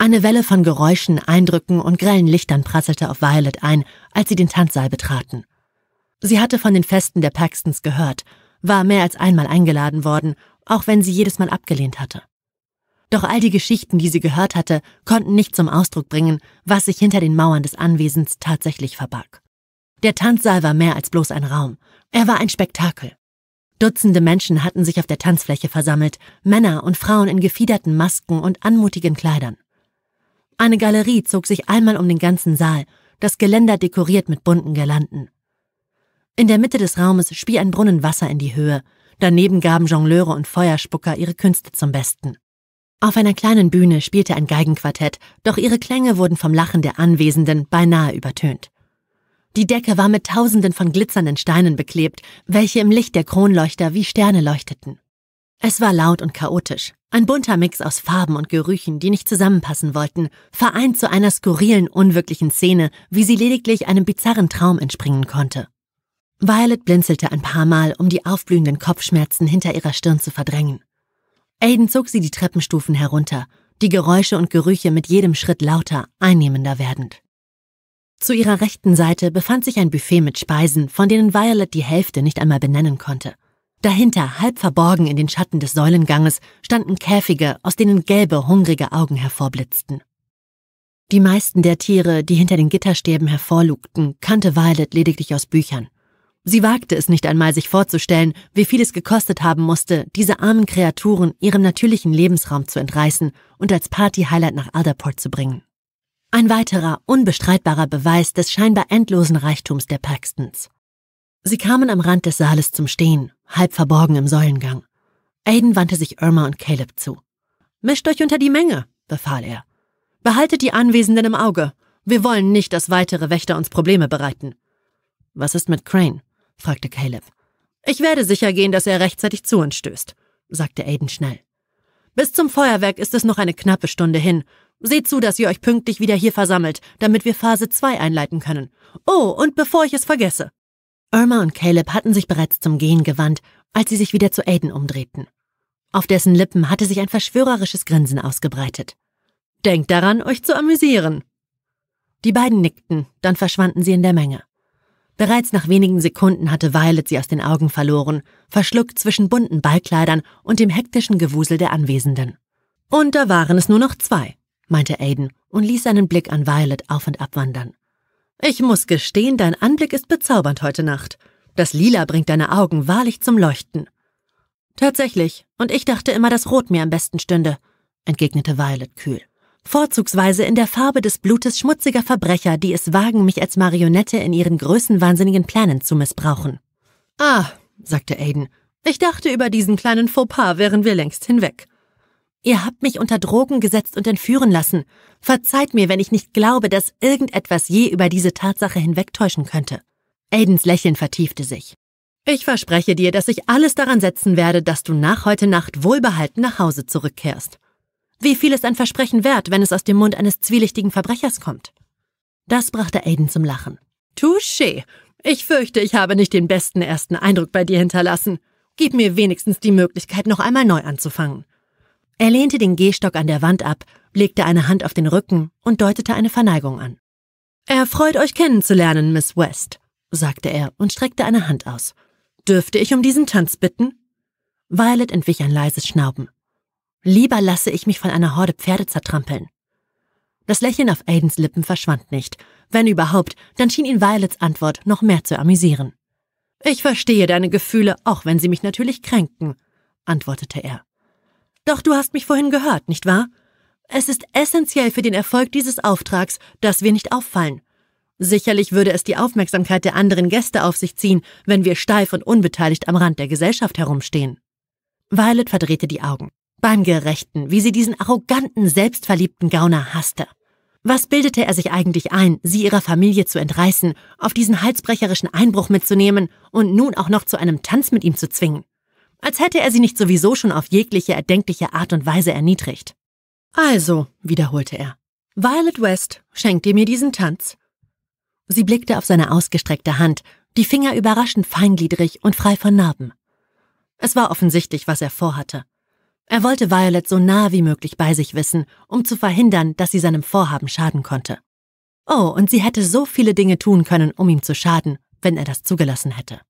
Eine Welle von Geräuschen, Eindrücken und grellen Lichtern prasselte auf Violet ein, als sie den Tanzsaal betraten. Sie hatte von den Festen der Paxtons gehört, war mehr als einmal eingeladen worden, auch wenn sie jedes Mal abgelehnt hatte. Doch all die Geschichten, die sie gehört hatte, konnten nicht zum Ausdruck bringen, was sich hinter den Mauern des Anwesens tatsächlich verbarg. Der Tanzsaal war mehr als bloß ein Raum. Er war ein Spektakel. Dutzende Menschen hatten sich auf der Tanzfläche versammelt, Männer und Frauen in gefiederten Masken und anmutigen Kleidern. Eine Galerie zog sich einmal um den ganzen Saal, das Geländer dekoriert mit bunten Girlanden. In der Mitte des Raumes spie ein Brunnen Wasser in die Höhe, daneben gaben Jongleure und Feuerspucker ihre Künste zum Besten. Auf einer kleinen Bühne spielte ein Geigenquartett, doch ihre Klänge wurden vom Lachen der Anwesenden beinahe übertönt. Die Decke war mit tausenden von glitzernden Steinen beklebt, welche im Licht der Kronleuchter wie Sterne leuchteten. Es war laut und chaotisch. Ein bunter Mix aus Farben und Gerüchen, die nicht zusammenpassen wollten, vereint zu einer skurrilen, unwirklichen Szene, wie sie lediglich einem bizarren Traum entspringen konnte. Violet blinzelte ein paar Mal, um die aufblühenden Kopfschmerzen hinter ihrer Stirn zu verdrängen. Aiden zog sie die Treppenstufen herunter, die Geräusche und Gerüche mit jedem Schritt lauter, einnehmender werdend. Zu ihrer rechten Seite befand sich ein Buffet mit Speisen, von denen Violet die Hälfte nicht einmal benennen konnte – Dahinter, halb verborgen in den Schatten des Säulenganges, standen Käfige, aus denen gelbe, hungrige Augen hervorblitzten. Die meisten der Tiere, die hinter den Gitterstäben hervorlugten, kannte Violet lediglich aus Büchern. Sie wagte es nicht einmal, sich vorzustellen, wie viel es gekostet haben musste, diese armen Kreaturen ihrem natürlichen Lebensraum zu entreißen und als Party-Highlight nach Alderport zu bringen. Ein weiterer, unbestreitbarer Beweis des scheinbar endlosen Reichtums der Paxtons. Sie kamen am Rand des Saales zum Stehen, halb verborgen im Säulengang. Aiden wandte sich Irma und Caleb zu. Mischt euch unter die Menge, befahl er. Behaltet die Anwesenden im Auge. Wir wollen nicht, dass weitere Wächter uns Probleme bereiten. Was ist mit Crane? fragte Caleb. Ich werde sicher gehen, dass er rechtzeitig zu uns stößt, sagte Aiden schnell. Bis zum Feuerwerk ist es noch eine knappe Stunde hin. Seht zu, dass ihr euch pünktlich wieder hier versammelt, damit wir Phase 2 einleiten können. Oh, und bevor ich es vergesse. Irma und Caleb hatten sich bereits zum Gehen gewandt, als sie sich wieder zu Aiden umdrehten. Auf dessen Lippen hatte sich ein verschwörerisches Grinsen ausgebreitet. Denkt daran, euch zu amüsieren. Die beiden nickten, dann verschwanden sie in der Menge. Bereits nach wenigen Sekunden hatte Violet sie aus den Augen verloren, verschluckt zwischen bunten Ballkleidern und dem hektischen Gewusel der Anwesenden. Und da waren es nur noch zwei, meinte Aiden und ließ seinen Blick an Violet auf und ab wandern. Ich muss gestehen, dein Anblick ist bezaubernd heute Nacht. Das Lila bringt deine Augen wahrlich zum Leuchten. Tatsächlich, und ich dachte immer, dass Rot mir am besten stünde, entgegnete Violet kühl. Vorzugsweise in der Farbe des Blutes schmutziger Verbrecher, die es wagen, mich als Marionette in ihren größenwahnsinnigen Plänen zu missbrauchen. Ah, sagte Aiden, ich dachte, über diesen kleinen Fauxpas wären wir längst hinweg. Ihr habt mich unter Drogen gesetzt und entführen lassen. Verzeiht mir, wenn ich nicht glaube, dass irgendetwas je über diese Tatsache hinwegtäuschen könnte. Aidens Lächeln vertiefte sich. Ich verspreche dir, dass ich alles daran setzen werde, dass du nach heute Nacht wohlbehalten nach Hause zurückkehrst. Wie viel ist ein Versprechen wert, wenn es aus dem Mund eines zwielichtigen Verbrechers kommt? Das brachte Aiden zum Lachen. Touché. Ich fürchte, ich habe nicht den besten ersten Eindruck bei dir hinterlassen. Gib mir wenigstens die Möglichkeit, noch einmal neu anzufangen. Er lehnte den Gehstock an der Wand ab, legte eine Hand auf den Rücken und deutete eine Verneigung an. Er freut euch kennenzulernen, Miss West, sagte er und streckte eine Hand aus. Dürfte ich um diesen Tanz bitten? Violet entwich ein leises Schnauben. Lieber lasse ich mich von einer Horde Pferde zertrampeln. Das Lächeln auf Aidens Lippen verschwand nicht. Wenn überhaupt, dann schien ihn Violets Antwort noch mehr zu amüsieren. Ich verstehe deine Gefühle, auch wenn sie mich natürlich kränken, antwortete er. Doch du hast mich vorhin gehört, nicht wahr? Es ist essentiell für den Erfolg dieses Auftrags, dass wir nicht auffallen. Sicherlich würde es die Aufmerksamkeit der anderen Gäste auf sich ziehen, wenn wir steif und unbeteiligt am Rand der Gesellschaft herumstehen. Violet verdrehte die Augen. Beim Gerechten, wie sie diesen arroganten, selbstverliebten Gauner hasste. Was bildete er sich eigentlich ein, sie ihrer Familie zu entreißen, auf diesen halsbrecherischen Einbruch mitzunehmen und nun auch noch zu einem Tanz mit ihm zu zwingen? als hätte er sie nicht sowieso schon auf jegliche erdenkliche Art und Weise erniedrigt. Also, wiederholte er, Violet West, schenkt ihr mir diesen Tanz? Sie blickte auf seine ausgestreckte Hand, die Finger überraschend feingliedrig und frei von Narben. Es war offensichtlich, was er vorhatte. Er wollte Violet so nah wie möglich bei sich wissen, um zu verhindern, dass sie seinem Vorhaben schaden konnte. Oh, und sie hätte so viele Dinge tun können, um ihm zu schaden, wenn er das zugelassen hätte.